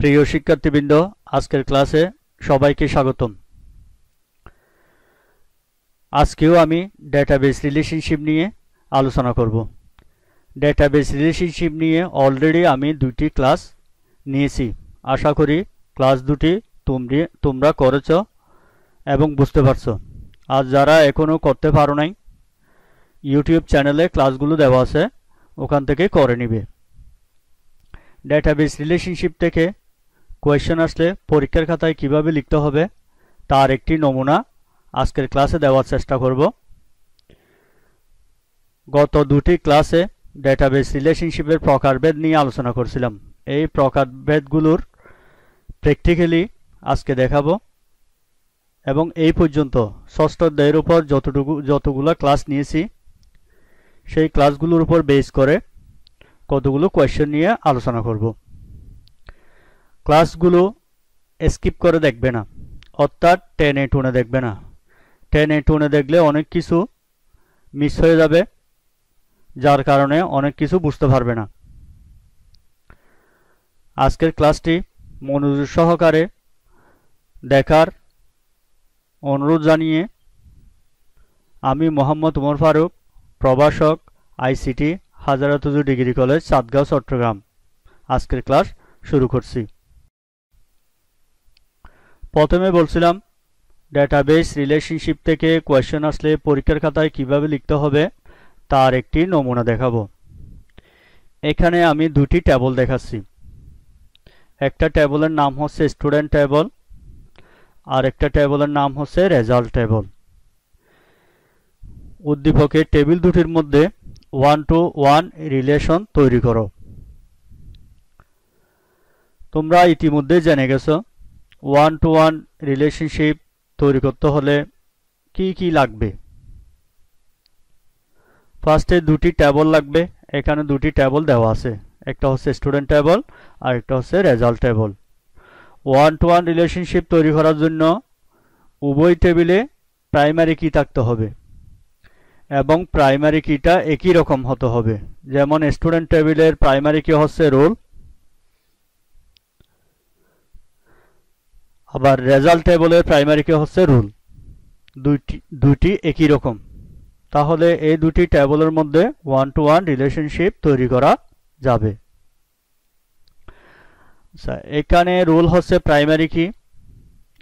প্রিয় শিক্ষার্থীবৃন্দ আজকের ক্লাসে সবাইকে স্বাগতম আজকেও আমি ডেটাবেস রিলেশনশিপ নিয়ে আলোচনা করব ডেটাবেস রিলেশনশিপ নিয়ে অলরেডি আমি দুটি ক্লাস নিয়েছি আশা করি ক্লাস দুটি তোমরি তোমরা করেছ এবং বুঝতে পারছ আর যারা এখনও করতে পারো নাই ইউটিউব চ্যানেলে ক্লাসগুলো দেওয়া আছে ওখান থেকে করে নিবে ডেটাবেস রিলেশনশিপ থেকে কোয়েশ্চেন আসলে পরীক্ষার খাতায় কিভাবে লিখতে হবে তার একটি নমুনা আজকের ক্লাসে দেওয়ার চেষ্টা করব গত দুটি ক্লাসে ডেটাবেস রিলেশনশিপের প্রকারভেদ নিয়ে আলোচনা করছিলাম এই প্রকারভেদগুলোর প্র্যাকটিক্যালি আজকে দেখাবো এবং এই পর্যন্ত ষষ্ঠ অধ্যায়ের উপর যতটুকু যতগুলো ক্লাস নিয়েছি সেই ক্লাসগুলোর উপর বেস করে কতগুলো কোয়েশ্চেন নিয়ে আলোচনা করব ক্লাসগুলো স্কিপ করে দেখবে না অর্থাৎ টেন এ টুনে দেখবে না টেন এ টুনে দেখলে অনেক কিছু মিস হয়ে যাবে যার কারণে অনেক কিছু বুঝতে পারবে না আজকের ক্লাসটি মনোযোগ সহকারে দেখার অনুরোধ জানিয়ে আমি মোহাম্মদ উমর ফারুক প্রভাষক ICT Hazera Taju degree college Satgaon Chattogram আজকের ক্লাস শুরু করছি প্রথমে বলছিলাম ডেটাবেস রিলেশনশিপ থেকে কোয়েশ্চেন আসলে পরীক্ষার খাতায় কিভাবে লিখতে হবে তার একটি নমুনা দেখাবো এখানে আমি দুটি টেবল দেখাচ্ছি একটা টেবলের নাম হচ্ছে স্টুডেন্ট টেবল আর একটা টেবলের নাম হচ্ছে রেজাল্ট টেবল উদ্দীপকের টেবিল দুটির মধ্যে ওয়ান টু ওয়ান রিলেশন তৈরি করো তোমরা ইতিমধ্যে জেনে গেছো ওয়ান টু ওয়ান রিলেশনশিপ তৈরি করতে হলে কি কি লাগবে ফার্স্টে দুটি টেবল লাগবে এখানে দুটি টেবল দেওয়া আছে একটা হচ্ছে স্টুডেন্ট টেবল আর একটা হচ্ছে result table one to one relationship তৈরি করার জন্য উভয় টেবিলে প্রাইমারি কি থাকতে হবে এবং প্রাইমারি কিটা একই রকম হতে হবে যেমন স্টুডেন্ট টেবিলের প্রাইমারি কি হচ্ছে রোল আবার রেজাল্ট টেবলের প্রাইমারি কি হচ্ছে রুল দুইটি দুইটি একই রকম তাহলে এই দুটি টেবলের মধ্যে ওয়ান টু ওয়ান রিলেশনশিপ তৈরি করা যাবে আচ্ছা এখানে রুল হচ্ছে প্রাইমারি কি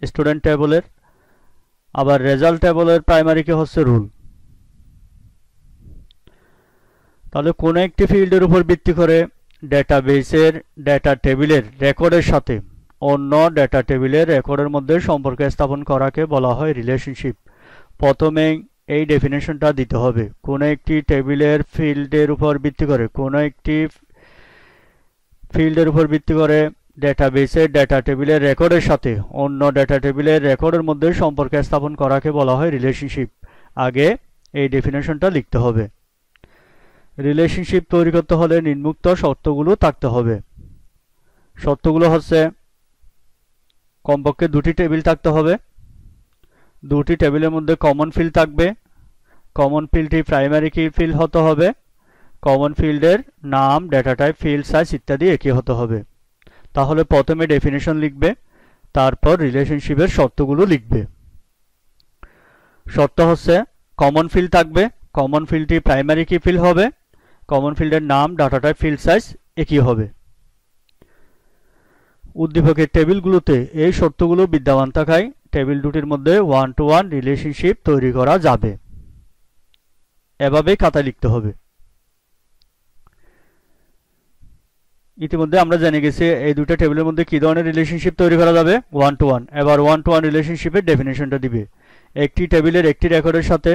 স্টুডেন্ট টেবলের আবার রেজাল্ট টেবলের প্রাইমারি কি হচ্ছে রুল তাহলে কোনো একটি ফিল্ডের উপর ভিত্তি করে ডেটাবেসের ডেটা টেবিলের রেকর্ডের সাথে অন্য ডেটা টেবিলের রেকর্ডের মধ্যে সম্পর্ক স্থাপন করাকে বলা হয় রিলেশনশিপ প্রথমে এই ডেফিনেশনটা দিতে হবে কোনো একটি টেবিলের ফিল্ডের উপর ভিত্তি করে কোনো একটি ফিল্ডের উপর ভিত্তি করে বেসের ডেটা টেবিলের রেকর্ডের সাথে অন্য ডেটা টেবিলের রেকর্ডের মধ্যে সম্পর্ক স্থাপন করাকে বলা হয় রিলেশনশিপ আগে এই ডেফিনেশনটা লিখতে হবে রিলেশনশিপ তৈরি করতে হলে নিম্নুক্ত শর্তগুলো থাকতে হবে শর্তগুলো হচ্ছে কমপক্ষে দুটি টেবিল থাকতে হবে দুটি টেবিলের মধ্যে কমন ফিল্ড থাকবে কমন ফিল্ডটি প্রাইমারি কি ফিল হতে হবে কমন ফিল্ডের নাম ডেটা টাইপ ফিল্ড সাইজ ইত্যাদি একই হতে হবে তাহলে প্রথমে ডেফিনেশন লিখবে তারপর রিলেশনশিপের শর্তগুলো লিখবে শর্ত হচ্ছে কমন ফিল্ড থাকবে কমন ফিল্ডটি প্রাইমারি কি ফিল হবে কমন ফিল্ডের নাম ডাটা টাইপ ফিল্ড সাইজ একই হবে উদ্দীপকের টেবিলগুলোতে এই শর্তগুলো বিদ্যমান থাকায় টেবিল দুটির মধ্যে ওয়ান টু ওয়ান রিলেশনশিপ তৈরি করা যাবে এভাবে খাতা লিখতে হবে ইতিমধ্যে আমরা জেনে গেছি এই দুটো টেবিলের মধ্যে কী ধরনের রিলেশনশিপ তৈরি করা যাবে ওয়ান টু ওয়ান এবার ওয়ান টু ওয়ান রিলেশনশিপের ডেফিনেশনটা দিবে একটি টেবিলের একটি রেকর্ডের সাথে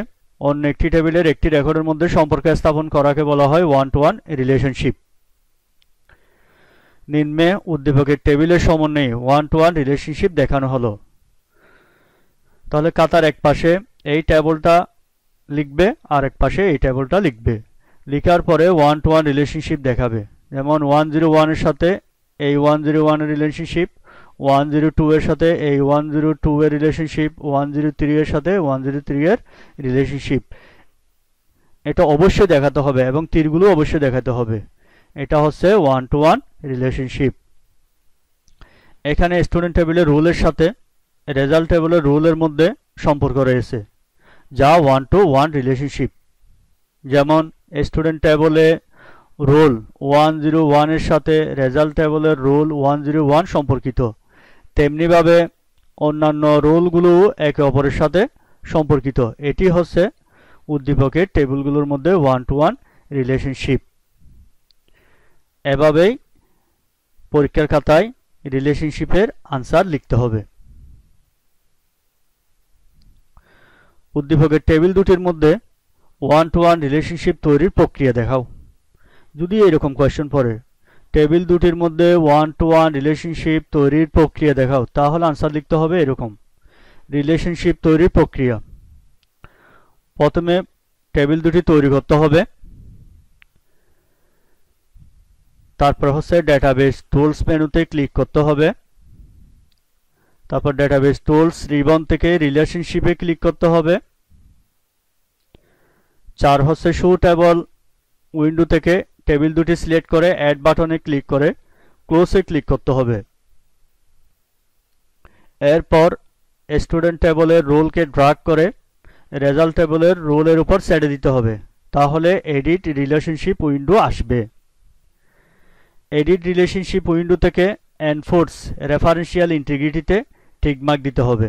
অন্য একটি টেবিলের একটি রেকর্ডের মধ্যে সম্পর্ক স্থাপন করাকে বলা হয় ওয়ান টু ওয়ান রিলেশনশিপ নিম্নে উদ্দীপকের টেবিলের সমন্বয়ে ওয়ান টু ওয়ান রিলেশনশিপ দেখানো হলো তাহলে কাতার এক পাশে এই টেবলটা লিখবে আর এক পাশে এই টেবলটা লিখবে লিখার পরে ওয়ান টু ওয়ান রিলেশনশিপ দেখাবে যেমন ওয়ান জিরো ওয়ানের সাথে এই ওয়ান জিরো ওয়ানের রিলেশনশিপ ওয়ান জিরো টু এর সাথে এই ওয়ান জিরো টু এর রিলেশনশিপ ওয়ান জিরো থ্রি এর সাথে ওয়ান জিরো থ্রি এর রিলেশনশিপ এটা অবশ্যই দেখাতে হবে এবং তীরগুলো অবশ্যই দেখাতে হবে এটা হচ্ছে ওয়ান টু ওয়ান রিলেশনশিপ এখানে স্টুডেন্ট টেবিলের রুলের সাথে রেজাল্ট টেবিলের রুলের মধ্যে সম্পর্ক রয়েছে যা ওয়ান টু ওয়ান রিলেশনশিপ যেমন স্টুডেন্ট টেবলে রোল ওয়ান জিরো ওয়ানের সাথে রেজাল্ট টেবলের রোল ওয়ান জিরো ওয়ান সম্পর্কিত তেমনিভাবে অন্যান্য রোলগুলো একে অপরের সাথে সম্পর্কিত এটি হচ্ছে উদ্দীপকের টেবিলগুলোর মধ্যে ওয়ান টু ওয়ান রিলেশনশিপ এভাবেই পরীক্ষার খাতায় রিলেশনশিপের আনসার লিখতে হবে উদ্দীপকের টেবিল দুটির মধ্যে ওয়ান টু ওয়ান রিলেশনশিপ তৈরির প্রক্রিয়া দেখাও যদি এরকম কোয়েশ্চেন পড়ে টেবিল দুটির মধ্যে ওয়ান টু ওয়ান রিলেশনশিপ তৈরির প্রক্রিয়া দেখাও তাহলে আনসার লিখতে হবে এরকম রিলেশনশিপ তৈরির প্রক্রিয়া প্রথমে টেবিল দুটি তৈরি করতে হবে তারপর হচ্ছে ডেটাবেস টুলস মেনুতে ক্লিক করতে হবে তারপর ডেটাবেস টুলস রিবন থেকে রিলেশনশিপে ক্লিক করতে হবে চার হচ্ছে শু টেবল উইন্ডো থেকে টেবিল দুটি সিলেক্ট করে অ্যাড বাটনে ক্লিক করে ক্লোজে ক্লিক করতে হবে এরপর স্টুডেন্ট টেবলের রোলকে ড্রাগ করে রেজাল্ট টেবলের রোলের উপর ছেড়ে দিতে হবে তাহলে এডিট রিলেশনশিপ উইন্ডো আসবে এডিট রিলেশনশিপ উইন্ডো থেকে এনফোর্স রেফারেন্সিয়াল ইন্টিগ্রিটিতে টিকমার্ক দিতে হবে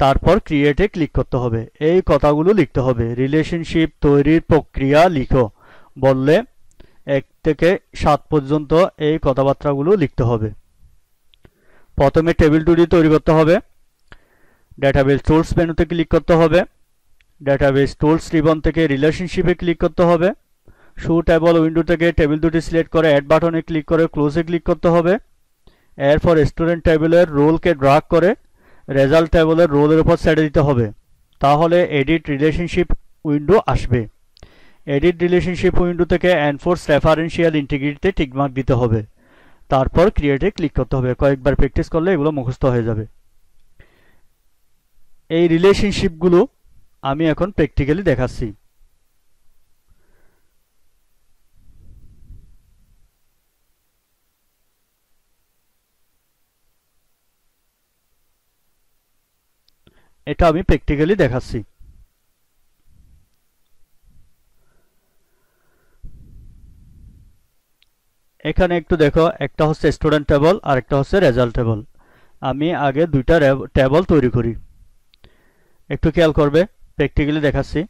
তারপর ক্রিয়েটে ক্লিক করতে হবে এই কথাগুলো লিখতে হবে রিলেশনশিপ তৈরির প্রক্রিয়া লিখো বললে এক থেকে সাত পর্যন্ত এই কথাবার্তাগুলো লিখতে হবে প্রথমে টেবিল টুডি তৈরি করতে হবে ডেটাবেস টুলস মেনুতে ক্লিক করতে হবে ডেটাবেস টুলস রিবন থেকে রিলেশনশিপে ক্লিক করতে হবে শু টেবল উইন্ডো থেকে টেবিল দুটি সিলেক্ট করে অ্যাড বাটনে ক্লিক করে ক্লোজে ক্লিক করতে হবে এরপর স্টুডেন্ট টেবিলের রোলকে ড্রাগ করে রেজাল্ট টেবলের রোলের উপর ছেড়ে দিতে হবে তাহলে এডিট রিলেশনশিপ উইন্ডো আসবে এডিট রিলেশনশিপ উইন্ডো থেকে অ্যানফোর্স রেফারেন্সিয়াল ইন্টিগ্রিটিতে টিকমার্ক দিতে হবে তারপর ক্রিয়েটে ক্লিক করতে হবে কয়েকবার প্র্যাকটিস করলে এগুলো মুখস্থ হয়ে যাবে এই রিলেশনশিপগুলো আমি এখন প্র্যাকটিক্যালি দেখাচ্ছি এটা আমি প্র্যাকটিক্যালি দেখাচ্ছি এখানে একটু দেখো একটা হচ্ছে স্টুডেন্ট টেবল আর একটা হচ্ছে রেজাল্ট টেবল আমি আগে দুইটা টেবল তৈরি করি একটু খেয়াল করবে প্র্যাকটিক্যালি দেখাচ্ছি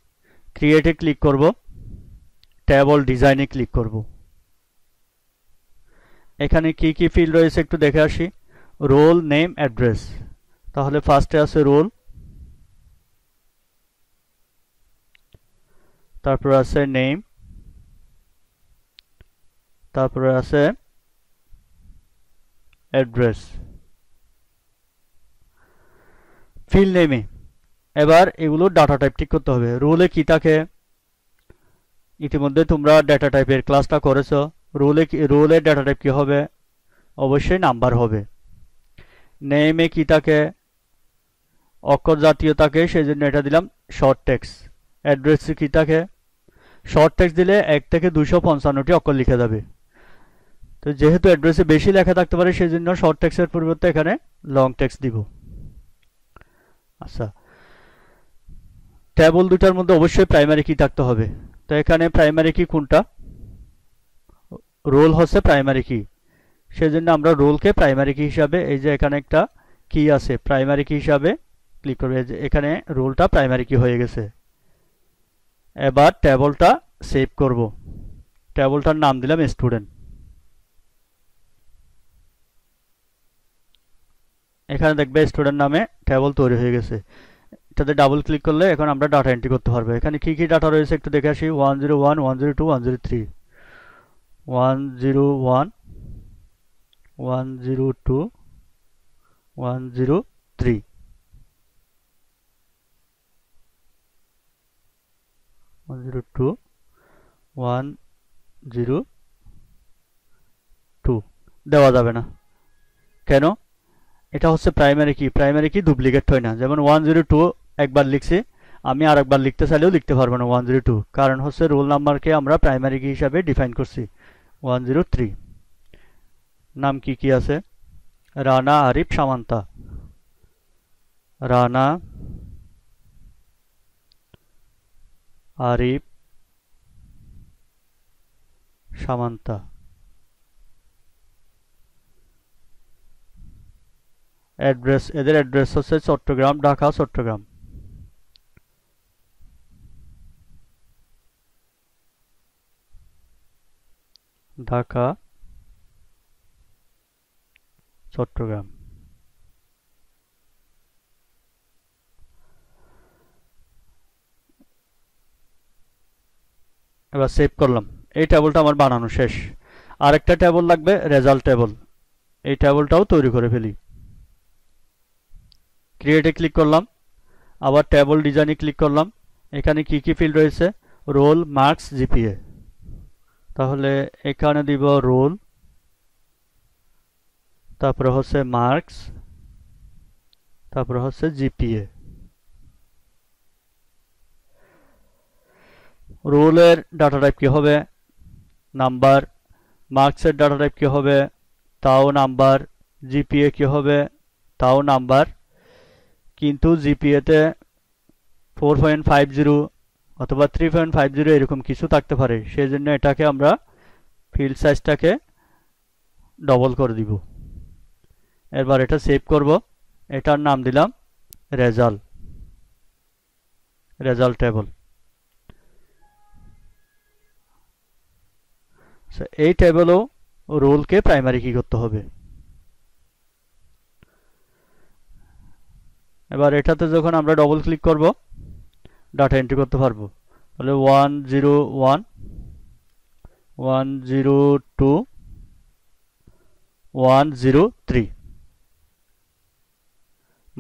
ক্রিয়েটে ক্লিক করব টেবল ডিজাইনে ক্লিক করব এখানে কি কি ফিল্ড রয়েছে একটু দেখে আসি রোল নেম অ্যাড্রেস তাহলে ফার্স্টে আছে রোল তারপর আছে নেম তারপরে আছে অ্যাড্রেস ফিল নেমে এবার এগুলো ডাটা টাইপ ঠিক করতে হবে রোলে কি থাকে ইতিমধ্যে তোমরা ডেটা টাইপের ক্লাসটা করেছো রোলে রোলে ডাটা টাইপ কী হবে অবশ্যই নাম্বার হবে নেমে কি থাকে অক্ষর জাতীয় থাকে সেই জন্য এটা দিলাম শর্ট টেক্স অ্যাড্রেস কি থাকে শর্ট টেক্সট দিলে এক থেকে দুশো পঞ্চান্নটি অক্ষর লিখে যাবে তো যেহেতু অ্যাড্রেসে বেশি লেখা থাকতে পারে সেই জন্য শর্ট টেক্সের পরিবর্তে এখানে লং টেক্সট দিব আচ্ছা ট্যাবল দুটার মধ্যে অবশ্যই প্রাইমারি কি থাকতে হবে তো এখানে প্রাইমারি কি কোনটা রোল হচ্ছে প্রাইমারি কি সেজন্য আমরা রোলকে প্রাইমারি কি হিসাবে এই যে এখানে একটা কি আছে প্রাইমারি কি হিসাবে ক্লিক করবে এখানে রোলটা প্রাইমারি কি হয়ে গেছে এবার টেবলটা সেভ করব টেবলটার নাম দিলাম স্টুডেন্ট এখানে দেখবে স্টুডেন্ট নামে টেবল তৈরি হয়ে গেছে এটাতে ডাবল ক্লিক করলে এখন আমরা ডাটা এন্ট্রি করতে পারবো এখানে কী কী ডাটা রয়েছে একটু দেখে আসি one zero one one zero two one zero three one zero one one zero two one zero three zero two one zero two দেওয়া যাবে না কেন এটা হচ্ছে প্রাইমারি কি প্রাইমারি কি ডুপ্লিকেট হয় না যেমন ওয়ান জিরো টু একবার লিখছি আমি আর একবার লিখতে চাইলেও লিখতে পারবো না ওয়ান জিরো টু কারণ হচ্ছে রোল নাম্বারকে আমরা প্রাইমারি কি হিসাবে ডিফাইন করছি ওয়ান জিরো থ্রি নাম কি কি আছে রানা আরিফ সামান্তা রানা আরিফ সামান্তা অ্যাড্রেস এদের অ্যাড্রেস হচ্ছে চট্টগ্রাম ঢাকা চট্টগ্রাম ঢাকা চট্টগ্রাম এবার সেভ করলাম এই টেবলটা আমার বানানো শেষ আরেকটা টেবল লাগবে রেজাল্ট টেবল এই টেবলটাও তৈরি করে ফেলি ক্রিয়েটে ক্লিক করলাম আবার টেবল ডিজাইনে ক্লিক করলাম এখানে কি কি ফিল্ড রয়েছে রোল মার্কস জিপিএ তাহলে এখানে দিব রোল তারপরে হচ্ছে মার্কস তারপরে হচ্ছে জিপিএ রোলের ডাটা টাইপ কী হবে নাম্বার মার্কসের ডাটা টাইপ কী হবে তাও নাম্বার জিপিএ কী হবে তাও নাম্বার কিন্তু জিপিএতে ফোর পয়েন্ট ফাইভ জিরো অথবা থ্রি পয়েন্ট ফাইভ জিরো এরকম কিছু থাকতে পারে সেই জন্য এটাকে আমরা ফিল্ড সাইজটাকে ডবল করে দিব এবার এটা সেভ করব এটার নাম দিলাম রেজাল্ট রেজাল্ট টেবল এই টেবলও রোলকে প্রাইমারি কি করতে হবে এবার এটাতে যখন আমরা ডবল ক্লিক করব ডাটা এন্ট্রি করতে পারবো তাহলে one zero one one zero two one zero three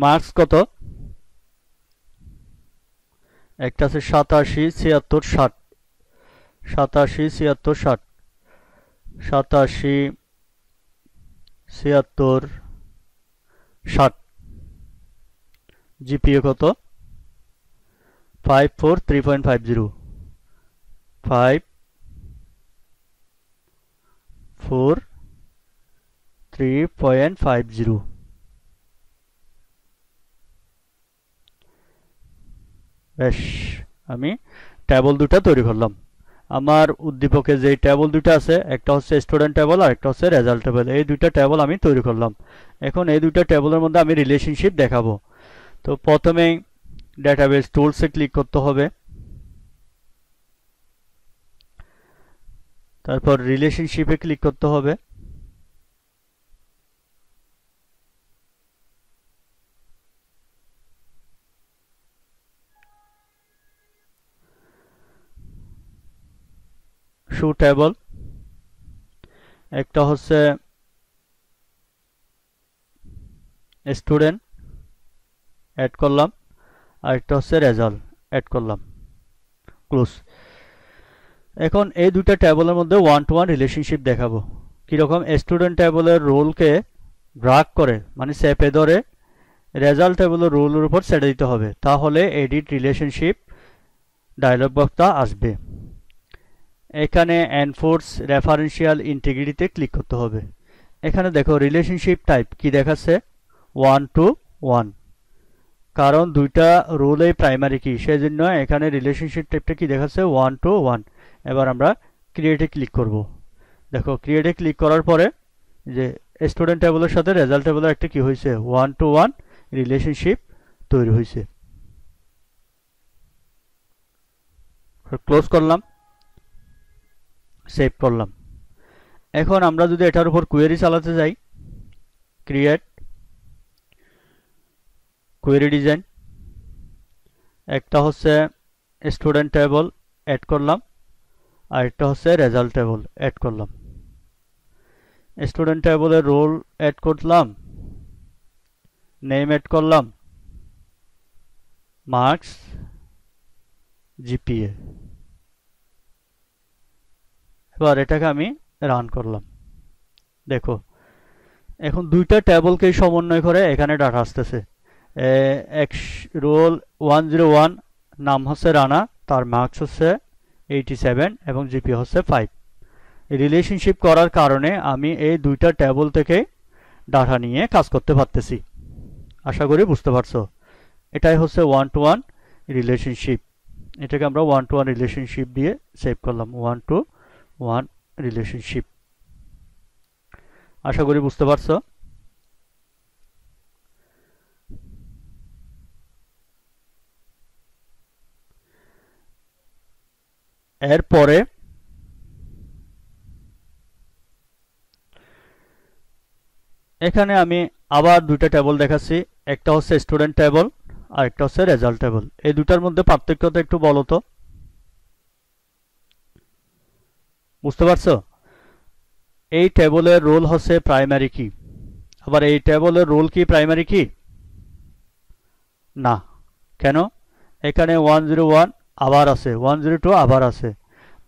marks কত একটা আছে সাতাশি ছিয়াত্তর ষাট সাতাশি ছিয়াত্তর ষাট সাতাশি ছিয়াত্তর ষাট জিপিএ কত five four three point five zero five four three point five zero বেশ আমি ট্যাবল দুটা তৈরি করলাম আমার উদ্দীপকের যে টেবল দুটো আছে একটা হচ্ছে স্টুডেন্ট টেবল আর একটা হচ্ছে রেজাল্ট টেবল এই দুইটা টেবল আমি তৈরি করলাম এখন এই দুইটা টেবলের মধ্যে আমি রিলেশনশিপ দেখাবো তো প্রথমে ডেটাবেস টুলসে ক্লিক করতে হবে তারপর রিলেশনশিপে ক্লিক করতে হবে টু টেবল একটা হচ্ছে স্টুডেন্ট অ্যাড করলাম আর একটা হচ্ছে রেজাল্ট অ্যাড করলাম ক্লোজ এখন এই দুটা টেবলের মধ্যে ওয়ান টু ওয়ান রিলেশনশিপ দেখাবো কীরকম স্টুডেন্ট টেবলের রোলকে ড্রাগ করে মানে সেপে ধরে রেজাল্ট টেবলের রোলের উপর ছেড়ে দিতে হবে তাহলে এডিট রিলেশনশিপ ডায়লগ আসবে এখানে এনফোর্স রেফারেন্সিয়াল ইন্টিগ্রিটিতে ক্লিক করতে হবে এখানে দেখো রিলেশনশিপ টাইপ কি দেখাচ্ছে ওয়ান টু ওয়ান কারণ দুইটা রোলেই প্রাইমারি কি সেই জন্য এখানে রিলেশনশিপ টাইপটা কি দেখাচ্ছে ওয়ান টু ওয়ান এবার আমরা ক্রিয়েটে ক্লিক করব দেখো ক্রিয়েটে ক্লিক করার পরে যে স্টুডেন্ট টেবলের সাথে রেজাল্ট টেবলের একটা কি হয়েছে ওয়ান টু ওয়ান রিলেশনশিপ তৈরি হয়েছে ক্লোজ করলাম সেভ করলাম এখন আমরা যদি এটার উপর কোয়েরি চালাতে যাই ক্রিয়েট কোয়েরি ডিজাইন একটা হচ্ছে স্টুডেন্ট টেবল অ্যাড করলাম আর একটা হচ্ছে রেজাল্ট টেবল অ্যাড করলাম স্টুডেন্ট টেবলের রোল অ্যাড করলাম নেম অ্যাড করলাম মার্কস জিপিএ এবার এটাকে আমি রান করলাম দেখো এখন দুইটা ট্যাবলকেই সমন্বয় করে এখানে ডাটা আসতেছে এক রোল ওয়ান জিরো ওয়ান নাম হচ্ছে রানা তার মার্কস হচ্ছে এইটি সেভেন এবং জিপি হচ্ছে ফাইভ রিলেশনশিপ করার কারণে আমি এই দুইটা ট্যাবল থেকে ডাটা নিয়ে কাজ করতে পারতেছি আশা করি বুঝতে পারছো এটাই হচ্ছে ওয়ান টু ওয়ান রিলেশনশিপ এটাকে আমরা ওয়ান টু ওয়ান রিলেশনশিপ দিয়ে সেভ করলাম ওয়ান টু ওয়ান রিলেশনশিপ আশা করি বুঝতে পারছো এরপরে এখানে আমি আবার দুইটা টেবল দেখাচ্ছি একটা হচ্ছে স্টুডেন্ট টেবল আর একটা হচ্ছে রেজাল্ট টেবল এই দুটার মধ্যে পার্থক্যটা একটু বলো তো বুঝতে এই টেবলের রোল হচ্ছে প্রাইমারি কি আবার এই টেবলের রোল কি প্রাইমারি কি না কেন এখানে ওয়ান জিরো ওয়ান আবার আছে ওয়ান জিরো টু আবার আছে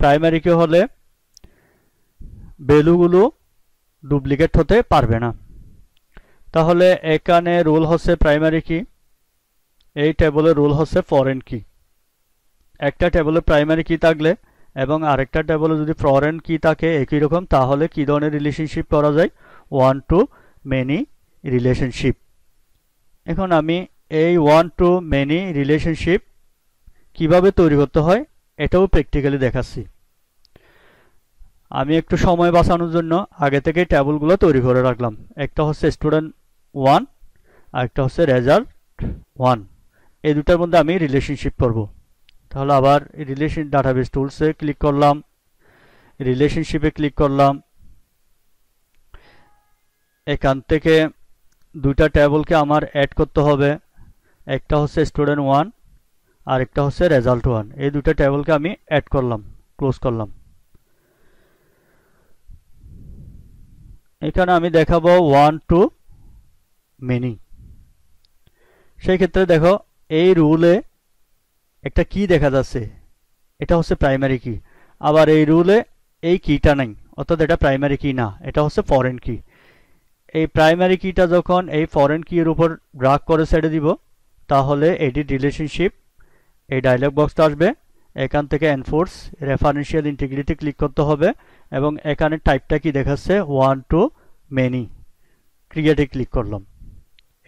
প্রাইমারি কি হলে ভ্যালুগুলো ডুপ্লিকেট হতে পারবে না তাহলে এখানে রোল হচ্ছে প্রাইমারি কি এই টেবলের রোল হচ্ছে ফরেন কি একটা টেবলের প্রাইমারি কি থাকলে এবং আরেকটা টেবলে যদি ফরেন কি থাকে একই রকম তাহলে কি ধরনের রিলেশনশিপ করা যায় ওয়ান টু মেনি রিলেশনশিপ এখন আমি এই ওয়ান টু মেনি রিলেশনশিপ কিভাবে তৈরি করতে হয় এটাও প্র্যাকটিক্যালি দেখাচ্ছি আমি একটু সময় বাঁচানোর জন্য আগে থেকে টেবলগুলো তৈরি করে রাখলাম একটা হচ্ছে স্টুডেন্ট ওয়ান আর একটা হচ্ছে রেজাল্ট ওয়ান এই দুটার মধ্যে আমি রিলেশনশিপ করবো তাহলে আবার রিলেশন ডাটাবেস টুলসে ক্লিক করলাম রিলেশনশিপে ক্লিক করলাম এখান থেকে দুইটা টেবলকে আমার অ্যাড করতে হবে একটা হচ্ছে স্টুডেন্ট ওয়ান আর একটা হচ্ছে রেজাল্ট ওয়ান এই দুইটা টেবলকে আমি অ্যাড করলাম ক্লোজ করলাম এখানে আমি দেখাবো ওয়ান টু মেনি সেই ক্ষেত্রে দেখো এই রুলে একটা কি দেখা যাচ্ছে এটা হচ্ছে প্রাইমারি কি আবার এই রুলে এই কিটা নাই অর্থাৎ এটা প্রাইমারি কি না এটা হচ্ছে ফরেন কি এই প্রাইমারি কিটা যখন এই ফরেন কির উপর ড্রাগ করে ছেড়ে দিব তাহলে এডি রিলেশনশিপ এই ডায়লগ বক্সটা আসবে এখান থেকে এনফোর্স রেফারেন্সিয়াল ইন্টিগ্রিটি ক্লিক করতে হবে এবং এখানে টাইপটা কি দেখাচ্ছে ওয়ান টু মেনি ক্রিয়েটে ক্লিক করলাম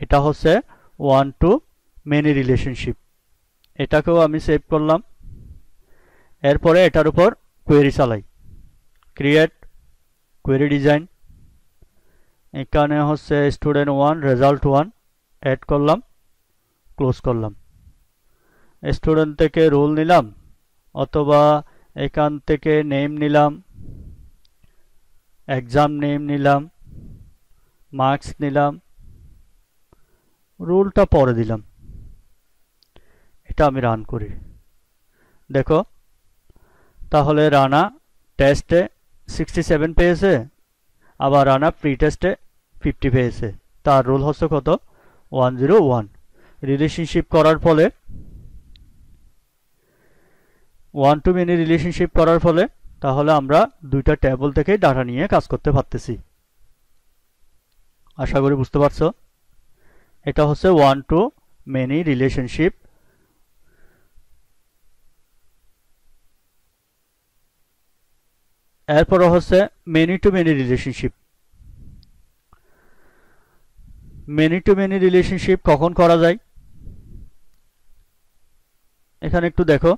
এটা হচ্ছে ওয়ান টু মেনি রিলেশনশিপ এটাকেও আমি সেভ করলাম এরপরে এটার উপর কোয়েরি চালাই ক্রিয়েট কোয়েরি ডিজাইন এখানে হচ্ছে student one result one add করলাম ক্লোজ করলাম স্টুডেন্ট থেকে রোল নিলাম অথবা এখান থেকে নেম নিলাম এক্সাম নেম নিলাম মার্কস নিলাম রোলটা পরে দিলাম এটা আমি রান করি দেখো তাহলে রানা টেস্টে সিক্সটি সেভেন পেয়েছে আবার রানা প্রি টেস্টে ফিফটি পেয়েছে তার রোল হচ্ছে কত ওয়ান জিরো ওয়ান রিলেশনশিপ করার ফলে ওয়ান টু মেনি রিলেশনশিপ করার ফলে তাহলে আমরা দুইটা টেবল থেকে ডাটা নিয়ে কাজ করতে পারতেছি আশা করি বুঝতে পারছো এটা হচ্ছে ওয়ান টু মেনি রিলেশনশিপ এরপর হচ্ছে many to many relationship many to many relationship কখন করা যায় এখানে একটু দেখো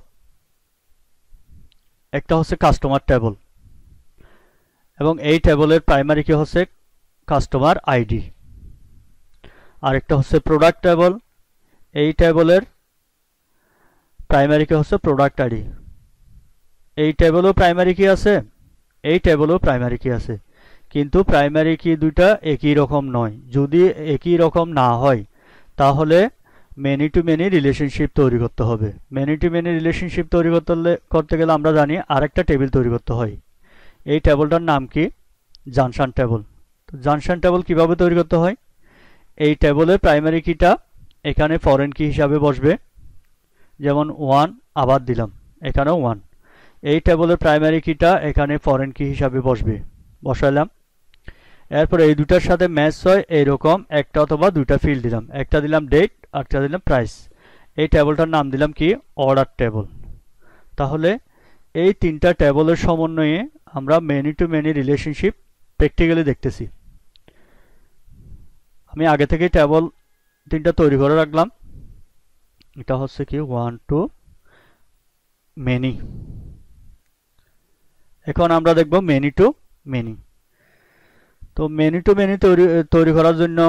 একটা হচ্ছে কাস্টমার টেবল এবং এই টেবলের প্রাইমারি কি হচ্ছে কাস্টমার আইডি আরেকটা হচ্ছে প্রোডাক্ট টেবল এই টেবলের প্রাইমারি কি হচ্ছে প্রোডাক্ট আইডি এই টেবলও প্রাইমারি কি আছে এই টেবলও প্রাইমারি কি আছে কিন্তু প্রাইমারি কি দুইটা একই রকম নয় যদি একই রকম না হয় তাহলে মেনি টু মেনি রিলেশনশিপ তৈরি করতে হবে মেনি টু মেনি রিলেশনশিপ তৈরি করতে করতে গেলে আমরা জানি আরেকটা টেবিল তৈরি করতে হয় এই টেবলটার নাম কি জানসান টেবল তো জানসান টেবল কিভাবে তৈরি করতে হয় এই টেবলের প্রাইমারি কিটা এখানে ফরেন কি হিসাবে বসবে যেমন ওয়ান আবার দিলাম এখানেও ওয়ান এই টেবলের প্রাইমারি কিটা এখানে ফরেন কি হিসাবে বসবে বসালাম এরপরে এই দুটার সাথে ম্যাচ হয় এইরকম একটা অথবা দুটা ফিল্ড দিলাম একটা দিলাম ডেট একটা দিলাম প্রাইস এই টেবলটার নাম দিলাম কি অর্ডার টেবল তাহলে এই তিনটা টেবলের সমন্বয়ে আমরা many to many relationship practically দেখতেছি আমি আগে থেকে টেবল তিনটা তৈরি করে রাখলাম এটা হচ্ছে কি ওয়ান টু মেনি এখন আমরা দেখব মেনি টু মেনি তো মেনি টু মেনি তৈরি তৈরি করার জন্য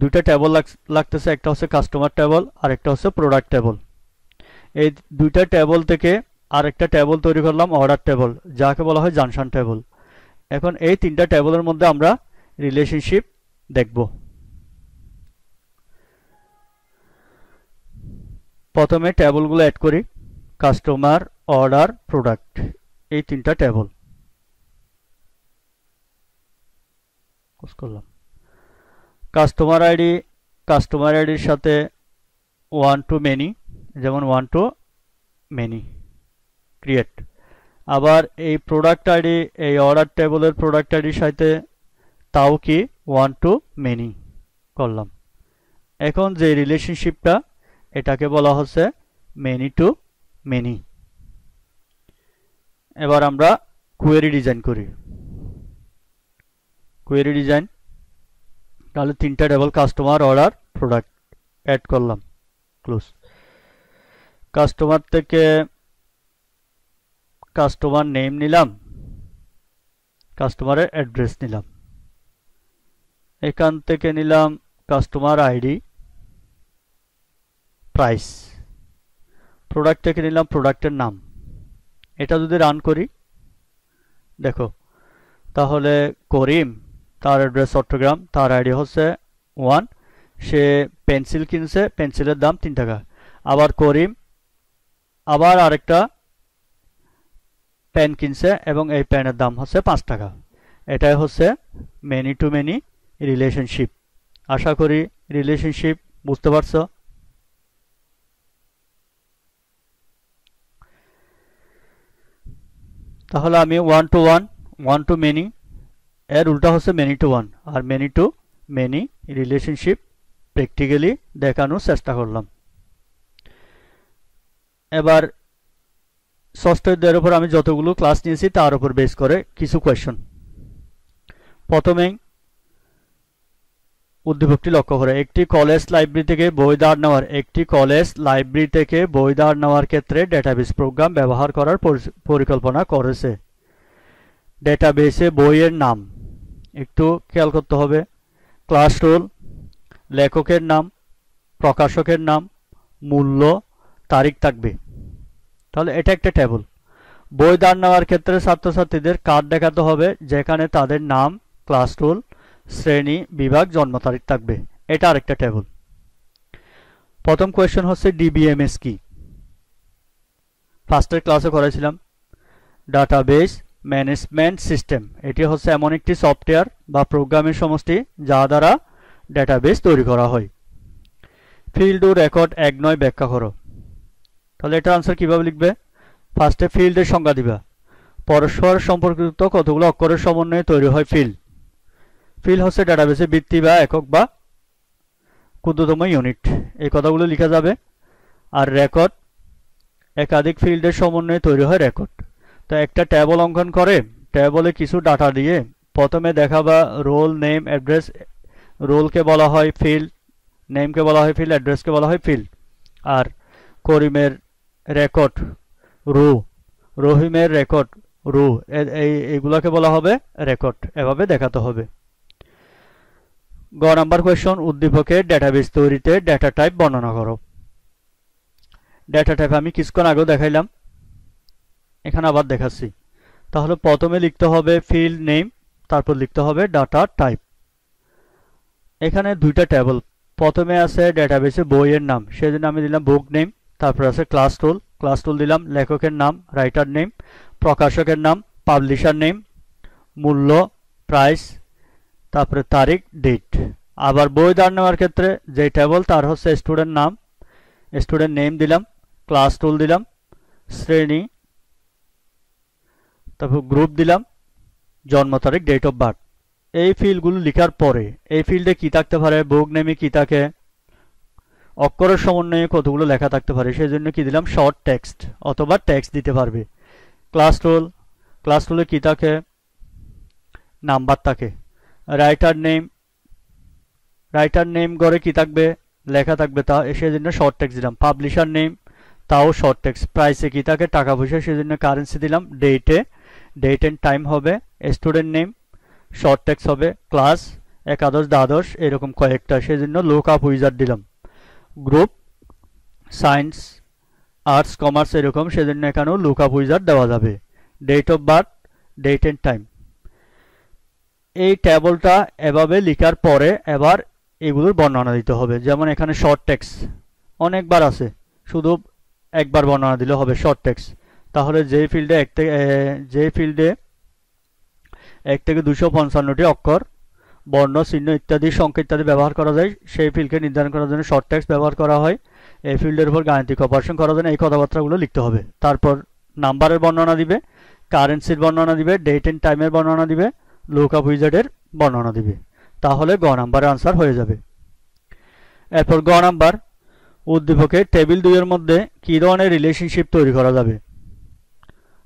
দুইটা টেবল লাগতেছে একটা হচ্ছে কাস্টমার টেবল আর একটা হচ্ছে প্রোডাক্ট টেবল এই দুইটা টেবল থেকে আর একটা টেবল তৈরি করলাম অর্ডার টেবল যাকে বলা হয় জানসান টেবল এখন এই তিনটা টেবলের মধ্যে আমরা রিলেশনশিপ দেখব প্রথমে টেবলগুলো অ্যাড করি কাস্টমার অর্ডার প্রোডাক্ট এই তিনটা টেবল করলাম কাস্টমার আইডি কাস্টমার আইডির সাথে ওয়ান টু মেনি যেমন ওয়ান টু মেনি ক্রিয়েট আবার এই প্রোডাক্ট আইডি এই অর্ডার টেবলের প্রোডাক্ট আইডির সাথে তাও কি ওয়ান টু মেনি করলাম এখন যে রিলেশনশিপটা এটাকে বলা হচ্ছে মেনি টু মেনি এবার আমরা কুয়েরি ডিজাইন করি কুয়েরি ডিজাইন তাহলে তিনটা double customer order product add করলাম ক্লোজ কাস্টমার থেকে কাস্টমার নেম নিলাম কাস্টমারের অ্যাড্রেস নিলাম এখান থেকে নিলাম কাস্টমার আইডি প্রাইস প্রোডাক্ট থেকে নিলাম প্রোডাক্টের নাম এটা যদি রান করি দেখো তাহলে করিম তার অ্যাড্রেস চট্টগ্রাম তার আইডি হচ্ছে ওয়ান সে পেন্সিল কিনছে পেন্সিলের দাম তিন টাকা আবার করিম আবার আরেকটা পেন কিনছে এবং এই পেনের দাম হচ্ছে পাঁচ টাকা এটাই হচ্ছে মেনি টু মেনি রিলেশনশিপ আশা করি রিলেশনশিপ বুঝতে পারছো তাহলে আমি one to one one to many এর উল্টা হচ্ছে মেনি টু ওয়ান আর many to many relationship practically দেখানোর চেষ্টা করলাম এবার ষষ্ঠ অধ্যায়ের উপর আমি যতগুলো ক্লাস নিয়েছি তার উপর বেস করে কিছু কোয়েশন প্রথমেই উদ্দীপকটি লক্ষ্য করে একটি কলেজ লাইব্রেরি থেকে বই ধার নেওয়ার একটি কলেজ লাইব্রেরি থেকে বই ধার নেওয়ার ক্ষেত্রে ডেটাবেস প্রোগ্রাম ব্যবহার করার পরিকল্পনা করেছে ডেটাবেসে বইয়ের নাম একটু খেয়াল করতে হবে ক্লাস রোল লেখকের নাম প্রকাশকের নাম মূল্য তারিখ থাকবে তাহলে এটা একটা টেবল বই দান নেওয়ার ক্ষেত্রে ছাত্রছাত্রীদের কার্ড দেখাতে হবে যেখানে তাদের নাম ক্লাস রোল শ্রেণী বিভাগ জন্ম তারিখ থাকবে এটা আরেকটা টেবল প্রথম কোয়েশ্চেন হচ্ছে ডিবিএমএস কি ফার্স্টের ক্লাসে করেছিলাম ডাটাবেস ম্যানেজমেন্ট সিস্টেম এটি হচ্ছে এমন একটি সফটওয়্যার বা প্রোগ্রামের সমষ্টি যা দ্বারা ডাটাবেস তৈরি করা হয় ফিল্ড ও রেকর্ড এক নয় ব্যাখ্যা করো তাহলে এটা আনসার কীভাবে লিখবে ফার্স্টে ফিল্ডের সংজ্ঞা দিবা পরস্পর সম্পর্কিত কতগুলো অক্ষরের সমন্বয়ে তৈরি হয় ফিল্ড ফিল হচ্ছে ডাটাবেসে বৃত্তি বা একক বা ক্ষুদ্রতম ইউনিট এই কথাগুলো লেখা যাবে আর রেকর্ড একাধিক ফিল্ডের সমন্বয়ে তৈরি হয় রেকর্ড তো একটা ট্যাবল অঙ্কন করে ট্যাবলে কিছু ডাটা দিয়ে প্রথমে দেখা বা রোল নেম অ্যাড্রেস রোলকে বলা হয় ফিল্ড নেমকে বলা হয় ফিল্ড অ্যাড্রেসকে বলা হয় ফিল্ড আর করিমের রেকর্ড রু রহিমের রেকর্ড রু এইগুলোকে বলা হবে রেকর্ড এভাবে দেখাতে হবে গ নাম্বার কোয়েশন উদ্দীপকের ডেটাবেস তৈরিতে ডেটা টাইপ বর্ণনা করো ডেটা টাইপ আমি কিছুক্ষণ আগেও দেখাইলাম এখানে আবার দেখাচ্ছি তাহলে প্রথমে লিখতে হবে ফিল্ড নেম তারপর লিখতে হবে ডাটা টাইপ এখানে দুইটা টেবল প্রথমে আছে ডেটাবেসে বইয়ের নাম সেজন্য আমি দিলাম বুক নেম তারপর আছে ক্লাস টুল ক্লাস টুল দিলাম লেখকের নাম রাইটার নেম প্রকাশকের নাম পাবলিশার নেম মূল্য প্রাইস তারপরে তারিখ ডেট আবার বই দাঁড় নেওয়ার ক্ষেত্রে যে টেবল তার হচ্ছে স্টুডেন্ট নাম স্টুডেন্ট নেম দিলাম ক্লাস টুল দিলাম শ্রেণী তারপর গ্রুপ দিলাম জন্ম তারিখ ডেট অফ বার্থ এই ফিল্ডগুলো লিখার পরে এই ফিল্ডে কি থাকতে পারে বুক নেমে কী থাকে অক্ষরের সমন্বয়ে কতগুলো লেখা থাকতে পারে সেই জন্য কী দিলাম শর্ট টেক্সট অথবা টেক্সট দিতে পারবে ক্লাস টুল ক্লাস টুলে কী থাকে নাম্বার থাকে রাইটার নেম রাইটার নেম গড়ে কি থাকবে লেখা থাকবে তা সেজন্য শর্ট ট্যাক্স দিলাম পাবলিশার নেম তাও শর্ট ট্যাক্স প্রাইসে কি থাকে টাকা পয়সা সেজন্য কারেন্সি দিলাম ডেটে ডেট অ্যান্ড টাইম হবে স্টুডেন্ট নেম শর্ট ট্যাক্স হবে ক্লাস একাদশ দ্বাদশ এরকম কয়েকটা সেজন্য লোক আপ উইজার দিলাম গ্রুপ সায়েন্স আর্টস কমার্স এরকম সেজন্য এখানেও লুক আপ উইজার দেওয়া যাবে date of birth date and time এই টেবলটা এভাবে লিখার পরে এবার এগুলোর বর্ণনা দিতে হবে যেমন এখানে শর্ট টেক্স অনেকবার আছে শুধু একবার বর্ণনা দিলে হবে শর্ট টেক্স তাহলে যে ফিল্ডে এক থেকে যে ফিল্ডে এক থেকে দুশো পঞ্চান্নটি অক্ষর বর্ণ চিহ্ন ইত্যাদি সংখ্যা ইত্যাদি ব্যবহার করা যায় সেই ফিল্ডকে নির্ধারণ করার জন্য শর্ট টেক্স ব্যবহার করা হয় এই ফিল্ডের উপর গাণিতিক অপারেশন করার জন্য এই কথাবার্তাগুলো লিখতে হবে তারপর নাম্বারের বর্ণনা দিবে কারেন্সির বর্ণনা দিবে ডেট অ্যান্ড টাইমের বর্ণনা দিবে লুকআপ উইজার্ডের বর্ণনা দিবে তাহলে গ নাম্বারের আনসার হয়ে যাবে এরপর গ নাম্বার উদ্দীপকের টেবিল দুইয়ের মধ্যে কী ধরনের রিলেশনশিপ তৈরি করা যাবে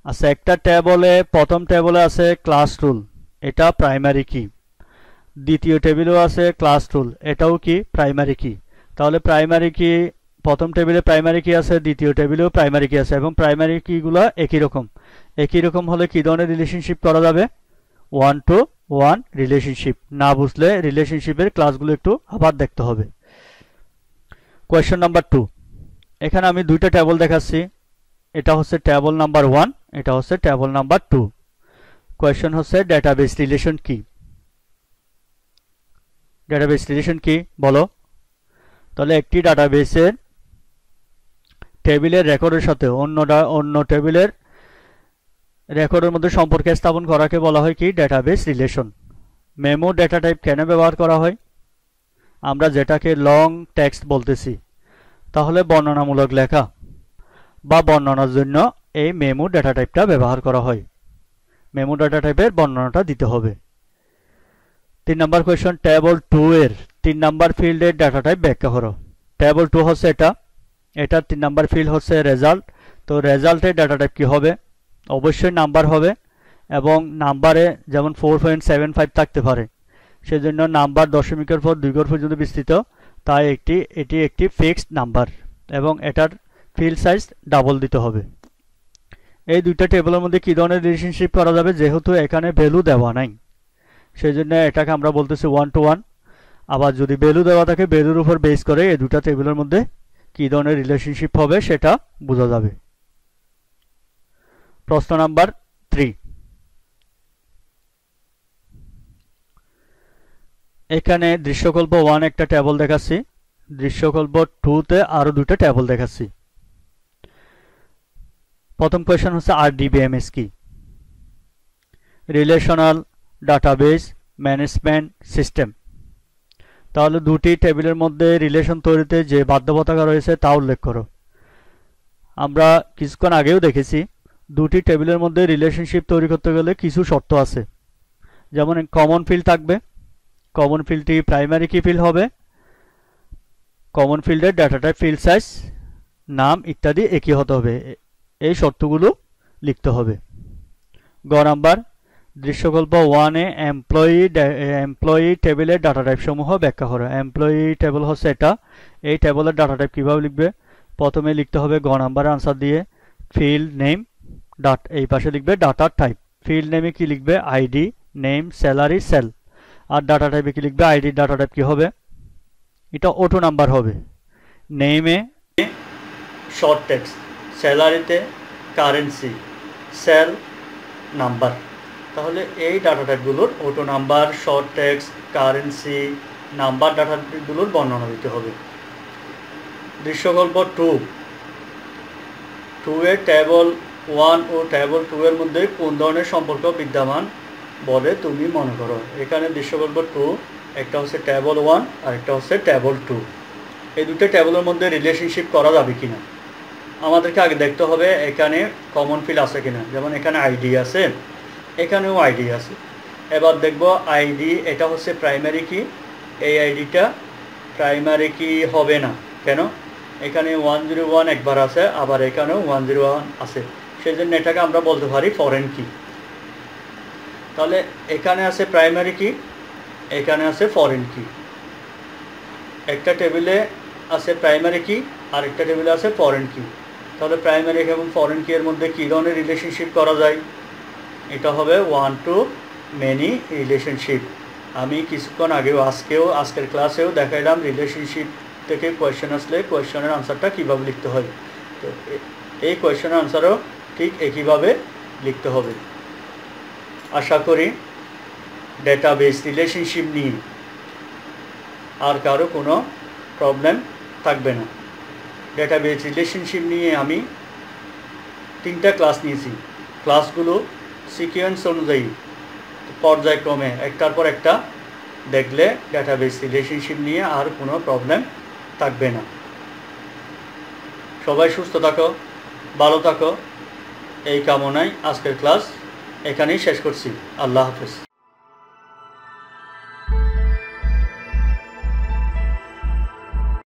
আচ্ছা একটা ট্যাবলে প্রথম ট্যাবলে আছে ক্লাস রুল এটা প্রাইমারি কি দ্বিতীয় টেবিলেও আছে ক্লাস রুল এটাও কি প্রাইমারি কি তাহলে প্রাইমারি কি প্রথম টেবিলে প্রাইমারি কি আছে দ্বিতীয় টেবিলেও প্রাইমারি কি আছে এবং প্রাইমারি কিগুলো একই রকম একই রকম হলে কী ধরনের রিলেশনশিপ করা যাবে ওয়ান টু ওয়ান রিলেশনশিপ না বুঝলে রিলেশনশিপের ক্লাসগুলো একটু আবার দেখতে হবে কোয়েশ্চেন নাম্বার টু এখানে আমি দুইটা টেবল দেখাচ্ছি এটা হচ্ছে টেবল নাম্বার ওয়ান এটা হচ্ছে টেবল নাম্বার টু কোয়েশন হচ্ছে ডাটাবেস রিলেশন কি ডাটাবেস রিলেশন কি বলো তাহলে একটি ডাটাবেসের টেবিলের রেকর্ডের সাথে অন্য অন্য টেবিলের রেকর্ডের মধ্যে সম্পর্ক স্থাপন করাকে বলা হয় কি database relation memo data type কেন ব্যবহার করা হয় আমরা যেটাকে লং টেক্সট বলতেছি তাহলে বর্ণনামূলক লেখা বা বর্ণনার জন্য এই মেমো ডেটা টাইপটা ব্যবহার করা হয় মেমো ডেটা টাইপের বর্ণনাটা দিতে হবে তিন নম্বর কোয়েশন টেবল টু এর তিন নম্বর ফিল্ডের ডেটা টাইপ ব্যাখ্যা করো টেবল টু হচ্ছে এটা এটা তিন নম্বর ফিল্ড হচ্ছে রেজাল্ট তো রেজাল্টের ডেটা টাইপ কী হবে অবশ্যই নাম্বার হবে এবং নাম্বারে যেমন ফোর পয়েন্ট সেভেন ফাইভ থাকতে পারে সেজন্য নাম্বার দশমিকের পর দুই ঘর পর্যন্ত বিস্তৃত তাই একটি এটি একটি ফিক্সড নাম্বার এবং এটার ফিল্ড সাইজ ডাবল দিতে হবে এই দুইটা টেবলের মধ্যে কী ধরনের রিলেশনশিপ করা যাবে যেহেতু এখানে ভ্যালু দেওয়া নাই সেই জন্য এটাকে আমরা বলতেছি ওয়ান টু ওয়ান আবার যদি ভ্যালু দেওয়া থাকে ভ্যালুর উপর বেস করে এই দুটা টেবিলের মধ্যে কী ধরনের রিলেশনশিপ হবে সেটা বোঝা যাবে প্রশ্ন নাম্বার থ্রি এখানে দৃশ্যকল্প ওয়ান একটা ট্যাবল দেখাচ্ছি দৃশ্যকল্প টুতে আরও দুটো ট্যাবল দেখাচ্ছি প্রথম কোয়েশন হচ্ছে আর ডিবিএমএস কি রিলেশনাল ডাটাবেস ম্যানেজমেন্ট সিস্টেম তাহলে দুটি টেবিলের মধ্যে রিলেশন তৈরিতে যে বাধ্যবাধকতা রয়েছে তা উল্লেখ করো আমরা কিছুক্ষণ আগেও দেখেছি দুটি টেবিলের মধ্যে রিলেশনশিপ তৈরি করতে গেলে কিছু শর্ত আছে যেমন কমন ফিল্ড থাকবে কমন ফিল্ডটি প্রাইমারি কি ফিল্ড হবে কমন ফিল্ডের ডাটা টাইপ ফিল্ড সাইজ নাম ইত্যাদি একই হতে হবে এই শর্তগুলো লিখতে হবে গ নাম্বার দৃশ্যকল্প ওয়ানে এমপ্লয়ি এমপ্লয়ি টেবিলের ডাটা টাইপ সমূহ ব্যাখ্যা করে এমপ্লয়ি টেবিল হচ্ছে এটা এই টেবিলের ডাটা টাইপ কীভাবে লিখবে প্রথমে লিখতে হবে গ নাম্বার আনসার দিয়ে ফিল্ড নেম ডট এই পাশে লিখবে ডাটা টাইপ ফিল্ড নেমে কি লিখবে আইডি নেম স্যালারি সেল আর ডাটা টাইপে কি লিখবে আইডি ডাটা টাইপ কি হবে এটা অটো নাম্বার হবে নেমে শর্ট টেক্স স্যালারিতে কারেন্সি সেল নাম্বার তাহলে এই ডাটা টাইপগুলোর auto number short text currency number data টাইপগুলোর বর্ণনা দিতে হবে দৃশ্যকল্প two two A table one ও ট্যাবল টু এর মধ্যে কোন ধরনের সম্পর্ক বিদ্যমান বলে তুমি মনে করো এখানে দৃশ্যকল্প টু একটা হচ্ছে ট্যাবল ওয়ান আর একটা হচ্ছে ট্যাবল টু এই দুটো ট্যাবলের মধ্যে রিলেশনশিপ করা যাবে কি না আমাদেরকে আগে দেখতে হবে এখানে কমন ফিল আছে কিনা যেমন এখানে আইডি আছে এখানেও আইডি আছে এবার দেখব আইডি এটা হচ্ছে প্রাইমারি কি এই আইডিটা প্রাইমারি কি হবে না কেন এখানে ওয়ান জিরো ওয়ান একবার আছে আবার এখানেও ওয়ান জিরো ওয়ান আছে সেই জন্য এটাকে আমরা বলতে পারি ফরেন কি তাহলে এখানে আছে প্রাইমারি কি এখানে আছে ফরেন কি একটা টেবিলে আছে প্রাইমারি কি আর একটা টেবিলে আছে ফরেন কি তাহলে প্রাইমারি এবং ফরেন কি এর মধ্যে কী ধরনের রিলেশনশিপ করা যায় এটা হবে ওয়ান টু মেনি রিলেশনশিপ আমি কিছুক্ষণ আগেও আজকেও আজকের ক্লাসেও দেখাইলাম রিলেশনশিপ থেকে কোয়েশ্চেন আসলে কোয়েশ্চেনের আনসারটা কীভাবে লিখতে হয় তো এই কোয়েশ্চেনের আনসারও ঠিক একইভাবে লিখতে হবে আশা করি ডেটাবেস রিলেশনশিপ নিয়ে আর কারো কোনো প্রবলেম থাকবে না ডেটাবেস রিলেশনশিপ নিয়ে আমি তিনটা ক্লাস নিয়েছি ক্লাসগুলো সিকোয়েন্স অনুযায়ী পর্যায়ক্রমে একটার পর একটা দেখলে ডেটাবেস রিলেশনশিপ নিয়ে আর কোনো প্রবলেম থাকবে না সবাই সুস্থ থাকো ভালো থাকো এই কামনায় আজকের ক্লাস এখানেই শেষ করছি আল্লাহ হাফেজ